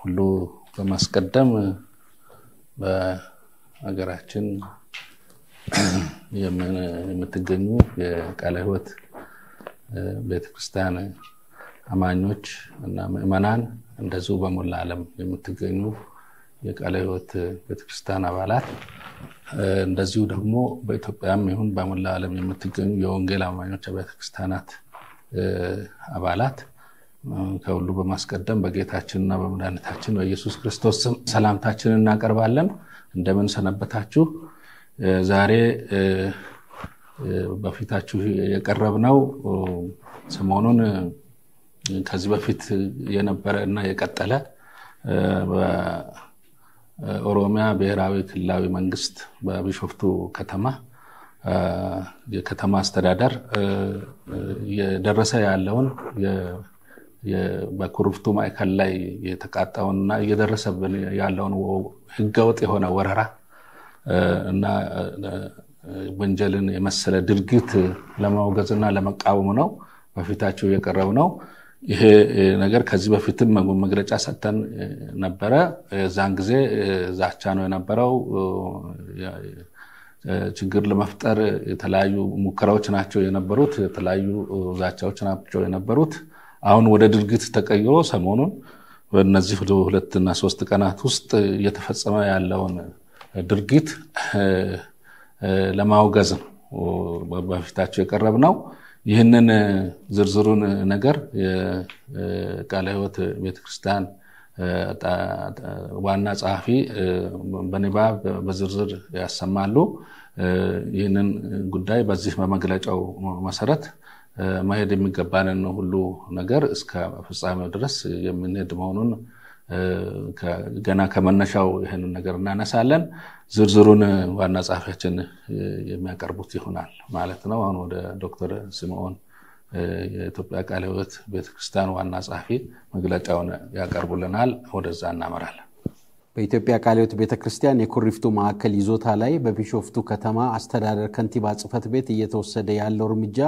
ሁሉ በማስቀደም በሀገራችን የምትገኙ የቃለ ህይወት ቤተክርስቲያን አማኞች እና ምእመናን እንደዚሁ በሞላ ዓለም የምትገኙ የቃለ ህይወት ቤተክርስቲያን አባላት እንደዚሁ ደግሞ በኢትዮጵያም ይሁን በሞላ ዓለም የምትገኙ የወንጌል አማኞች ቤተክርስቲያናት አባላት ከሁሉ በማስቀደም በጌታችንና በመድኃኒታችን በኢየሱስ ክርስቶስ ስም ሰላምታችንን እናቀርባለን። እንደምን ሰነበታችሁ? ዛሬ በፊታችሁ የቀረብ ነው ሰሞኑን ከዚህ በፊት የነበረ እና የቀጠለ በኦሮሚያ ብሔራዊ ክልላዊ መንግስት በቢሾፍቱ ከተማ የከተማ አስተዳደር እየደረሰ ያለውን በኩርፍቱ ማዕከል ላይ የተቃጣውንና እየደረሰብን ያለውን ህገወጥ የሆነ ወረራ እና ወንጀልን የመሰለ ድርጊት ለማውገዝ እና ለመቃወም ነው በፊታቸው የቀረብ ነው። ይሄ ነገር ከዚህ በፊትም መግለጫ ሰጥተን ነበረ። የዛን ጊዜ ዛቻ ነው የነበረው። ችግር ለመፍጠር የተለያዩ ሙከራዎች ናቸው የነበሩት። የተለያዩ ዛቻዎች ናቸው የነበሩት። አሁን ወደ ድርጊት ተቀይሮ ሰሞኑን በእነዚህ ሁለትና ሶስት ቀናት ውስጥ እየተፈጸመ ያለውን ድርጊት ለማውገዝ ነው በፊታቸው የቀረብ ነው። ይህንን ዝርዝሩን ነገር የቃለ ሕይወት ቤተክርስቲያን ዋና ጸሐፊ በንባብ በዝርዝር ያሰማሉ። ይህንን ጉዳይ በዚህ በመግለጫው መሰረት መሄድ የሚገባንን ሁሉ ነገር እስከ ፍጻሜው ድረስ የምንሄድ መሆኑን ገና ከመነሻው ይህንን ነገር እናነሳለን። ዝርዝሩን ዋና ጸሐፊያችን የሚያቀርቡት ይሆናል ማለት ነው። አሁን ወደ ዶክተር ስምዖን የኢትዮጵያ ቃለ ሕይወት ቤተክርስቲያን ዋና ጸሐፊ መግለጫውን ያቀርቡልናል። ወደዛ እናመራለን። በኢትዮጵያ ቃለ ሕይወት ቤተክርስቲያን የኮሪፍቱ ማዕከል ይዞታ ላይ በቢሾፍቱ ከተማ አስተዳደር ከንቲባ ጽሕፈት ቤት እየተወሰደ ያለው እርምጃ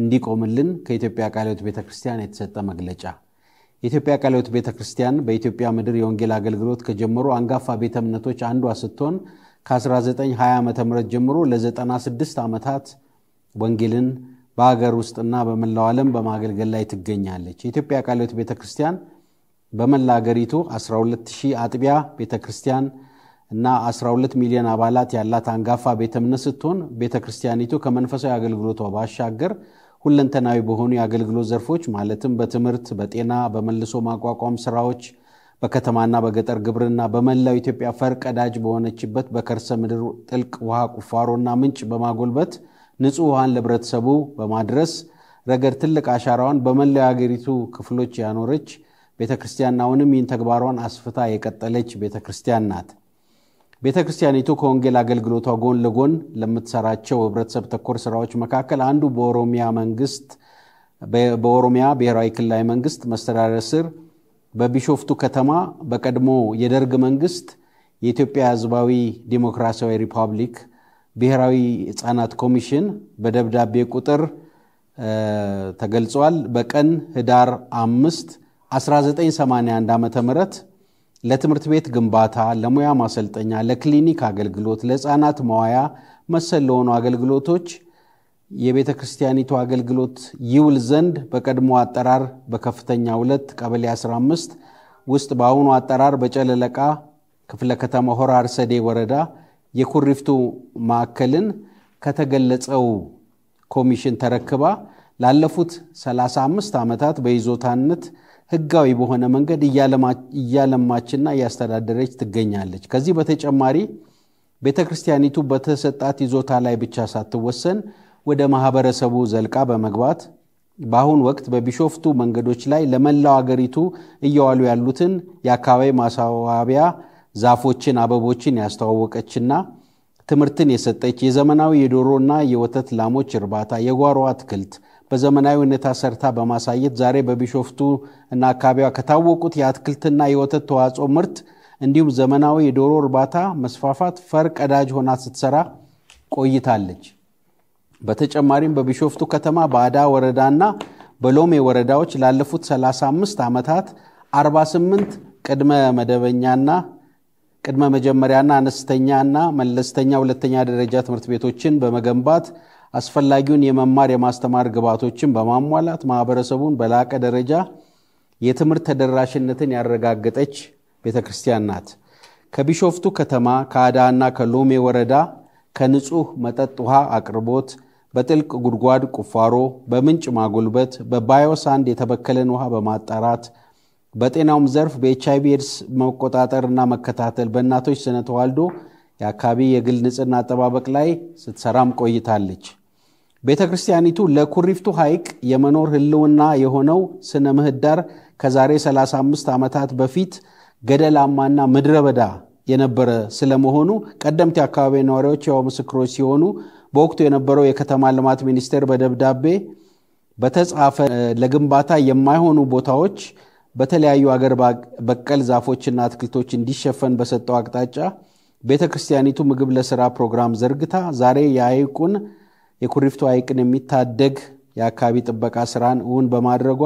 እንዲቆምልን ከኢትዮጵያ ቃለ ቤተክርስቲያን ቤተ ክርስቲያን የተሰጠ መግለጫ። የኢትዮጵያ ቃለ ቤተክርስቲያን ቤተ ክርስቲያን በኢትዮጵያ ምድር የወንጌል አገልግሎት ከጀመሩ አንጋፋ ቤተ እምነቶች አንዷ ስትሆን ከ1920 ዓ ም ጀምሮ ለ96 ዓመታት ወንጌልን በሀገር ውስጥና በመላው ዓለም በማገልገል ላይ ትገኛለች። የኢትዮጵያ ቃለ ቤተክርስቲያን ቤተ ክርስቲያን በመላ አገሪቱ 120 አጥቢያ ቤተ ክርስቲያን እና 12 ሚሊዮን አባላት ያላት አንጋፋ ቤተ እምነት ስትሆን ቤተ ክርስቲያኒቱ ከመንፈሳዊ አገልግሎቷ ባሻገር ሁለንተናዊ በሆኑ የአገልግሎት ዘርፎች ማለትም በትምህርት፣ በጤና፣ በመልሶ ማቋቋም ስራዎች፣ በከተማና በገጠር ግብርና፣ በመላው ኢትዮጵያ ፈርቀዳጅ በሆነችበት በከርሰ ምድር ጥልቅ ውሃ ቁፋሮና ምንጭ በማጎልበት ንጹህ ውሃን ለህብረተሰቡ በማድረስ ረገድ ትልቅ አሻራዋን በመላው የአገሪቱ ክፍሎች ያኖረች ቤተክርስቲያን አሁንም ይህን ተግባሯን አስፍታ የቀጠለች ቤተክርስቲያን ናት። ቤተ ክርስቲያኒቱ ከወንጌል አገልግሎቷ ጎን ለጎን ለምትሰራቸው ህብረተሰብ ተኮር ስራዎች መካከል አንዱ በኦሮሚያ መንግስት በኦሮሚያ ብሔራዊ ክልላዊ መንግስት መስተዳደር ስር በቢሾፍቱ ከተማ በቀድሞ የደርግ መንግስት የኢትዮጵያ ህዝባዊ ዲሞክራሲያዊ ሪፐብሊክ ብሔራዊ ህፃናት ኮሚሽን በደብዳቤ ቁጥር ተገልጿል። በቀን ህዳር 5 1981 ዓ ም ለትምህርት ቤት ግንባታ፣ ለሙያ ማሰልጠኛ፣ ለክሊኒክ አገልግሎት፣ ለህፃናት መዋያ መሰል ለሆኑ አገልግሎቶች የቤተ ክርስቲያኒቱ አገልግሎት ይውል ዘንድ በቀድሞ አጠራር በከፍተኛ ሁለት ቀበሌ 15 ውስጥ በአሁኑ አጠራር በጨለለቃ ክፍለ ከተማ ሆራ አርሰዴ ወረዳ የኩሪፍቱ ማዕከልን ከተገለጸው ኮሚሽን ተረክባ ላለፉት 35 ዓመታት በይዞታነት ህጋዊ በሆነ መንገድ እያለማችና እያስተዳደረች ትገኛለች። ከዚህ በተጨማሪ ቤተ ክርስቲያኒቱ በተሰጣት ይዞታ ላይ ብቻ ሳትወሰን ወደ ማህበረሰቡ ዘልቃ በመግባት በአሁን ወቅት በቢሾፍቱ መንገዶች ላይ ለመላው አገሪቱ እየዋሉ ያሉትን የአካባቢ ማስዋቢያ ዛፎችን፣ አበቦችን ያስተዋወቀችና ትምህርትን የሰጠች የዘመናዊ የዶሮና የወተት ላሞች እርባታ፣ የጓሮ አትክልት፣ በዘመናዊነት አሰርታ ሰርታ በማሳየት ዛሬ በቢሾፍቱ እና አካባቢዋ ከታወቁት የአትክልትና የወተት ተዋጽኦ ምርት እንዲሁም ዘመናዊ የዶሮ እርባታ መስፋፋት ፈር ቀዳጅ ሆና ስትሰራ ቆይታለች። በተጨማሪም በቢሾፍቱ ከተማ በአዳ ወረዳና በሎሜ ወረዳዎች ላለፉት 35 ዓመታት 48 ቅድመ መደበኛና ቅድመ መጀመሪያና አነስተኛና መለስተኛ ሁለተኛ ደረጃ ትምህርት ቤቶችን በመገንባት አስፈላጊውን የመማር የማስተማር ግብዓቶችን በማሟላት ማህበረሰቡን በላቀ ደረጃ የትምህርት ተደራሽነትን ያረጋገጠች ቤተክርስቲያን ናት። ከቢሾፍቱ ከተማ ከአዳና ከሎሜ ወረዳ ከንጹህ መጠጥ ውሃ አቅርቦት በጥልቅ ጉድጓድ ቁፋሮ፣ በምንጭ ማጉልበት በባዮሳንድ የተበከለን ውሃ በማጣራት በጤናውም ዘርፍ በኤች አይቪ ኤድስ መቆጣጠርና መከታተል፣ በእናቶች ስነ ተዋልዶ፣ የአካባቢ የግል ንጽህና አጠባበቅ ላይ ስትሰራም ቆይታለች። ቤተ ክርስቲያኒቱ ለኩሪፍቱ ሐይቅ የመኖር ህልውና የሆነው ስነ ምህዳር ከዛሬ 35 ዓመታት በፊት ገደላማና ምድረ በዳ የነበረ ስለመሆኑ ቀደምት የአካባቢ ነዋሪዎች ያው ምስክሮች ሲሆኑ በወቅቱ የነበረው የከተማ ልማት ሚኒስቴር በደብዳቤ በተጻፈ ለግንባታ የማይሆኑ ቦታዎች በተለያዩ አገር በቀል ዛፎችና አትክልቶች እንዲሸፈን በሰጠው አቅጣጫ ቤተ ክርስቲያኒቱ ምግብ ለስራ ፕሮግራም ዘርግታ ዛሬ የአይቁን የኩሪፍቱ ሐይቅን የሚታደግ የአካባቢ ጥበቃ ስራን እውን በማድረጓ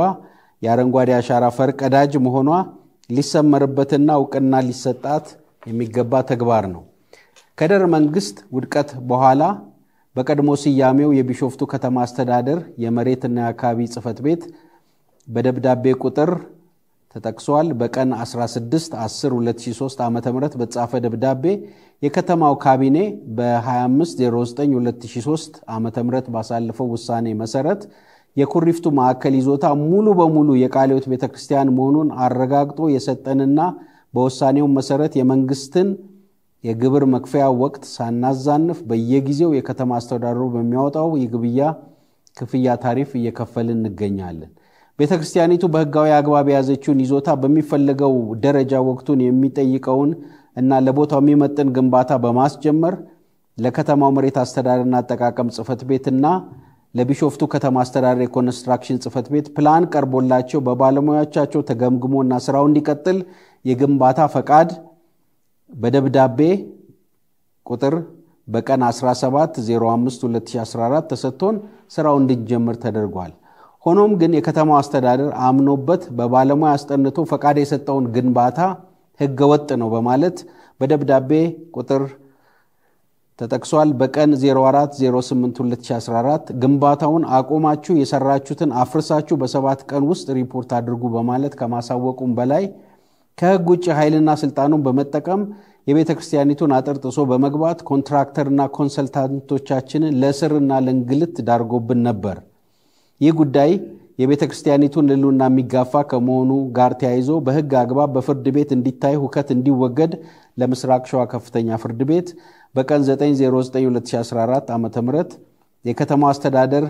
የአረንጓዴ አሻራ ፈር ቀዳጅ መሆኗ ሊሰመርበትና እውቅና ሊሰጣት የሚገባ ተግባር ነው። ከደር መንግስት ውድቀት በኋላ በቀድሞ ስያሜው የቢሾፍቱ ከተማ አስተዳደር የመሬትና የአካባቢ ጽፈት ቤት በደብዳቤ ቁጥር ተጠቅሷል። በቀን 16 10 2003 ዓ ም በተጻፈ ደብዳቤ የከተማው ካቢኔ በ2509 2003 ዓ ም ባሳለፈው ውሳኔ መሰረት የኩሪፍቱ ማዕከል ይዞታ ሙሉ በሙሉ የቃሊዮት ቤተ ክርስቲያን መሆኑን አረጋግጦ የሰጠንና በውሳኔው መሰረት የመንግስትን የግብር መክፈያ ወቅት ሳናዛንፍ በየጊዜው የከተማ አስተዳደሩ በሚያወጣው የግብያ ክፍያ ታሪፍ እየከፈልን እንገኛለን። ቤተ ክርስቲያኒቱ በህጋዊ አግባብ የያዘችውን ይዞታ በሚፈለገው ደረጃ ወቅቱን የሚጠይቀውን እና ለቦታው የሚመጥን ግንባታ በማስጀመር ለከተማው መሬት አስተዳደርና አጠቃቀም ጽፈት ቤት እና ለቢሾፍቱ ከተማ አስተዳደር የኮንስትራክሽን ጽፈት ቤት ፕላን ቀርቦላቸው በባለሙያዎቻቸው እና ስራው እንዲቀጥል የግንባታ ፈቃድ በደብዳቤ ቁጥር በቀን 17 05 2014 ተሰጥቶን ስራው እንዲጀምር ተደርጓል። ሆኖም ግን የከተማው አስተዳደር አምኖበት በባለሙያ አስጠንቶ ፈቃድ የሰጠውን ግንባታ ህገወጥ ነው በማለት በደብዳቤ ቁጥር ተጠቅሷል። በቀን 04082014 ግንባታውን አቁማችሁ የሰራችሁትን አፍርሳችሁ በሰባት ቀን ውስጥ ሪፖርት አድርጉ በማለት ከማሳወቁም በላይ ከህግ ውጭ ኃይልና ስልጣኑን በመጠቀም የቤተ ክርስቲያኒቱን አጥር ጥሶ በመግባት ኮንትራክተርና ኮንሰልታንቶቻችንን ለእስርና ለእንግልት ዳርጎብን ነበር። ይህ ጉዳይ የቤተ ክርስቲያኒቱን ልሉና የሚጋፋ ከመሆኑ ጋር ተያይዞ በህግ አግባብ በፍርድ ቤት እንዲታይ ሁከት እንዲወገድ ለምስራቅ ሸዋ ከፍተኛ ፍርድ ቤት በቀን 9092014 ዓ ም የከተማ አስተዳደር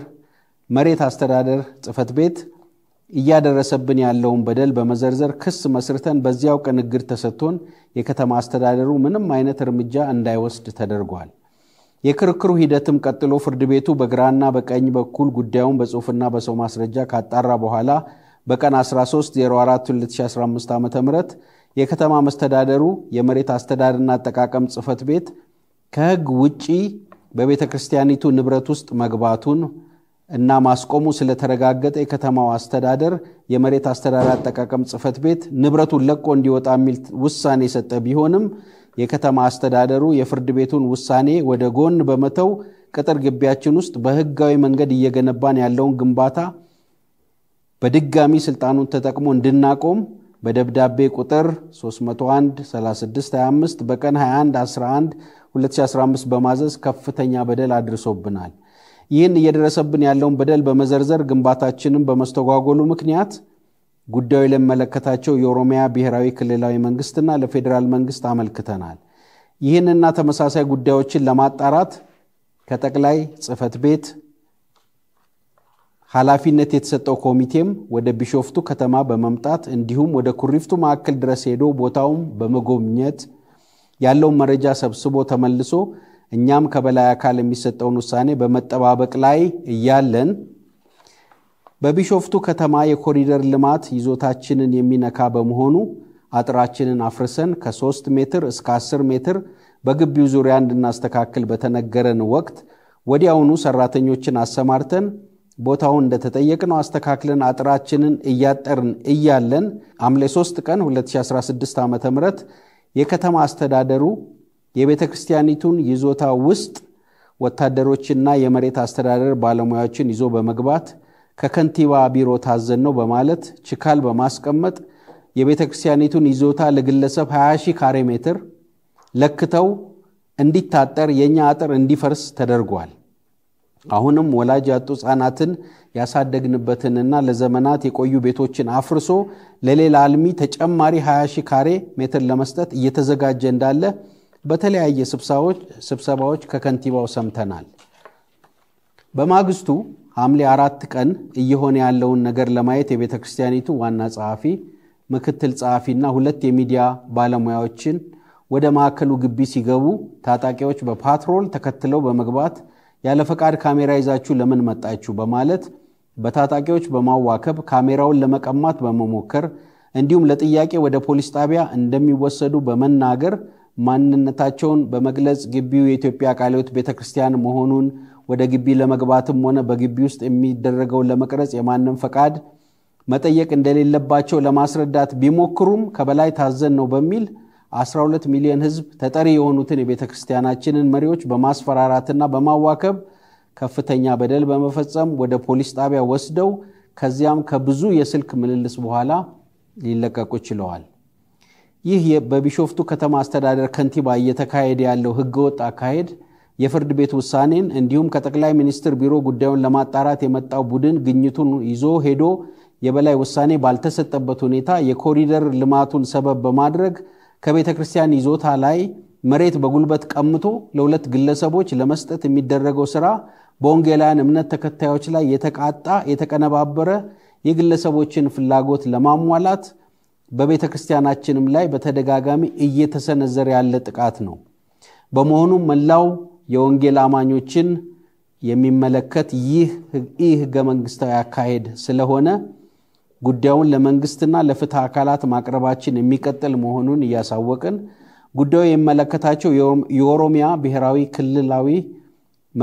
መሬት አስተዳደር ጽፈት ቤት እያደረሰብን ያለውን በደል በመዘርዘር ክስ መስርተን በዚያው ቅንግር ተሰጥቶን የከተማ አስተዳደሩ ምንም አይነት እርምጃ እንዳይወስድ ተደርጓል። የክርክሩ ሂደትም ቀጥሎ ፍርድ ቤቱ በግራና በቀኝ በኩል ጉዳዩን በጽሁፍና በሰው ማስረጃ ካጣራ በኋላ በቀን 13 ዓ ም የከተማ መስተዳደሩ የመሬት አስተዳደርና አጠቃቀም ጽፈት ቤት ከህግ ውጪ በቤተ ክርስቲያኒቱ ንብረት ውስጥ መግባቱን እና ማስቆሙ ስለተረጋገጠ የከተማው አስተዳደር የመሬት አስተዳደር አጠቃቀም ጽፈት ቤት ንብረቱን ለቆ እንዲወጣ የሚል ውሳኔ የሰጠ ቢሆንም የከተማ አስተዳደሩ የፍርድ ቤቱን ውሳኔ ወደ ጎን በመተው ቅጥር ግቢያችን ውስጥ በህጋዊ መንገድ እየገነባን ያለውን ግንባታ በድጋሚ ስልጣኑን ተጠቅሞ እንድናቆም በደብዳቤ ቁጥር 3013625 በቀን 21112015 በማዘዝ ከፍተኛ በደል አድርሶብናል። ይህን እየደረሰብን ያለውን በደል በመዘርዘር ግንባታችንን በመስተጓጎሉ ምክንያት ጉዳዩ ለመለከታቸው የኦሮሚያ ብሔራዊ ክልላዊ መንግስትና ለፌዴራል መንግስት አመልክተናል። ይህንና ተመሳሳይ ጉዳዮችን ለማጣራት ከጠቅላይ ጽፈት ቤት ኃላፊነት የተሰጠው ኮሚቴም ወደ ቢሾፍቱ ከተማ በመምጣት እንዲሁም ወደ ኩሪፍቱ ማዕከል ድረስ ሄዶ ቦታውም በመጎብኘት ያለውን መረጃ ሰብስቦ ተመልሶ እኛም ከበላይ አካል የሚሰጠውን ውሳኔ በመጠባበቅ ላይ እያለን በቢሾፍቱ ከተማ የኮሪደር ልማት ይዞታችንን የሚነካ በመሆኑ አጥራችንን አፍርሰን ከሶስት ሜትር እስከ አስር ሜትር በግቢው ዙሪያ እንድናስተካክል በተነገረን ወቅት ወዲያውኑ ሰራተኞችን አሰማርተን ቦታውን እንደተጠየቅነው አስተካክለን አጥራችንን እያጠርን እያለን አምሌ 3 ቀን 2016 ዓ ም የከተማ አስተዳደሩ የቤተ ክርስቲያኒቱን ይዞታ ውስጥ ወታደሮችና የመሬት አስተዳደር ባለሙያዎችን ይዞ በመግባት ከከንቲባ ቢሮ ታዘን ነው በማለት ችካል በማስቀመጥ የቤተ ክርስቲያኒቱን ይዞታ ለግለሰብ 20 ካሬ ሜትር ለክተው እንዲታጠር የእኛ አጥር እንዲፈርስ ተደርጓል። አሁንም ወላጅ ያጡ ሕፃናትን ያሳደግንበትንና ለዘመናት የቆዩ ቤቶችን አፍርሶ ለሌላ አልሚ ተጨማሪ 20 ካሬ ሜትር ለመስጠት እየተዘጋጀ እንዳለ በተለያየ ስብሰባዎች ከከንቲባው ሰምተናል። በማግስቱ ሐምሌ አራት ቀን እየሆነ ያለውን ነገር ለማየት የቤተ ክርስቲያኒቱ ዋና ጸሐፊ፣ ምክትል ጸሐፊና ሁለት የሚዲያ ባለሙያዎችን ወደ ማዕከሉ ግቢ ሲገቡ ታጣቂዎች በፓትሮል ተከትለው በመግባት ያለ ፈቃድ ካሜራ ይዛችሁ ለምን መጣችሁ በማለት በታጣቂዎች በማዋከብ ካሜራውን ለመቀማት በመሞከር እንዲሁም ለጥያቄ ወደ ፖሊስ ጣቢያ እንደሚወሰዱ በመናገር ማንነታቸውን በመግለጽ ግቢው የኢትዮጵያ ቃለ ቤተ ክርስቲያን መሆኑን ወደ ግቢ ለመግባትም ሆነ በግቢ ውስጥ የሚደረገውን ለመቅረጽ የማንም ፈቃድ መጠየቅ እንደሌለባቸው ለማስረዳት ቢሞክሩም ከበላይ ታዘን ነው በሚል 12 ሚሊዮን ህዝብ ተጠሪ የሆኑትን የቤተ ክርስቲያናችንን መሪዎች በማስፈራራትና በማዋከብ ከፍተኛ በደል በመፈጸም ወደ ፖሊስ ጣቢያ ወስደው ከዚያም ከብዙ የስልክ ምልልስ በኋላ ሊለቀቁ ችለዋል። ይህ በቢሾፍቱ ከተማ አስተዳደር ከንቲባ እየተካሄደ ያለው ህገወጥ አካሄድ የፍርድ ቤት ውሳኔን እንዲሁም ከጠቅላይ ሚኒስትር ቢሮ ጉዳዩን ለማጣራት የመጣው ቡድን ግኝቱን ይዞ ሄዶ የበላይ ውሳኔ ባልተሰጠበት ሁኔታ የኮሪደር ልማቱን ሰበብ በማድረግ ከቤተ ክርስቲያን ይዞታ ላይ መሬት በጉልበት ቀምቶ ለሁለት ግለሰቦች ለመስጠት የሚደረገው ስራ በወንጌላውያን እምነት ተከታዮች ላይ የተቃጣ የተቀነባበረ የግለሰቦችን ፍላጎት ለማሟላት በቤተ ክርስቲያናችንም ላይ በተደጋጋሚ እየተሰነዘረ ያለ ጥቃት ነው። በመሆኑም መላው የወንጌል አማኞችን የሚመለከት ይህ ህገ መንግስታዊ አካሄድ ስለሆነ ጉዳዩን ለመንግስትና ለፍትህ አካላት ማቅረባችን የሚቀጥል መሆኑን እያሳወቅን ጉዳዩ የሚመለከታቸው የኦሮሚያ ብሔራዊ ክልላዊ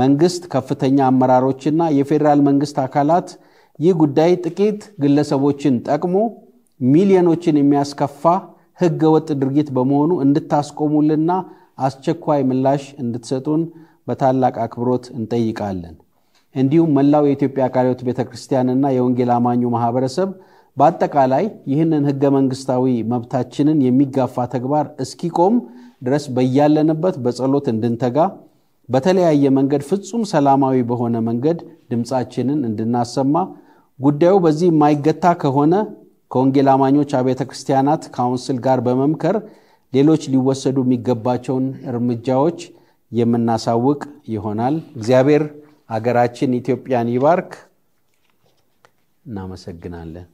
መንግስት ከፍተኛ አመራሮችና የፌዴራል መንግስት አካላት ይህ ጉዳይ ጥቂት ግለሰቦችን ጠቅሞ ሚሊዮኖችን የሚያስከፋ ህገወጥ ድርጊት በመሆኑ እንድታስቆሙልና አስቸኳይ ምላሽ እንድትሰጡን በታላቅ አክብሮት እንጠይቃለን። እንዲሁም መላው የኢትዮጵያ ቃሪዎት ሕይወት ቤተ ክርስቲያንና የወንጌል አማኙ ማህበረሰብ በአጠቃላይ ይህንን ህገ መንግስታዊ መብታችንን የሚጋፋ ተግባር እስኪቆም ድረስ በያለንበት በጸሎት እንድንተጋ በተለያየ መንገድ ፍጹም ሰላማዊ በሆነ መንገድ ድምፃችንን እንድናሰማ ጉዳዩ በዚህ የማይገታ ከሆነ ከወንጌል አማኞች አብያተ ክርስቲያናት ካውንስል ጋር በመምከር ሌሎች ሊወሰዱ የሚገባቸውን እርምጃዎች የምናሳውቅ ይሆናል። እግዚአብሔር አገራችን ኢትዮጵያን ይባርክ። እናመሰግናለን።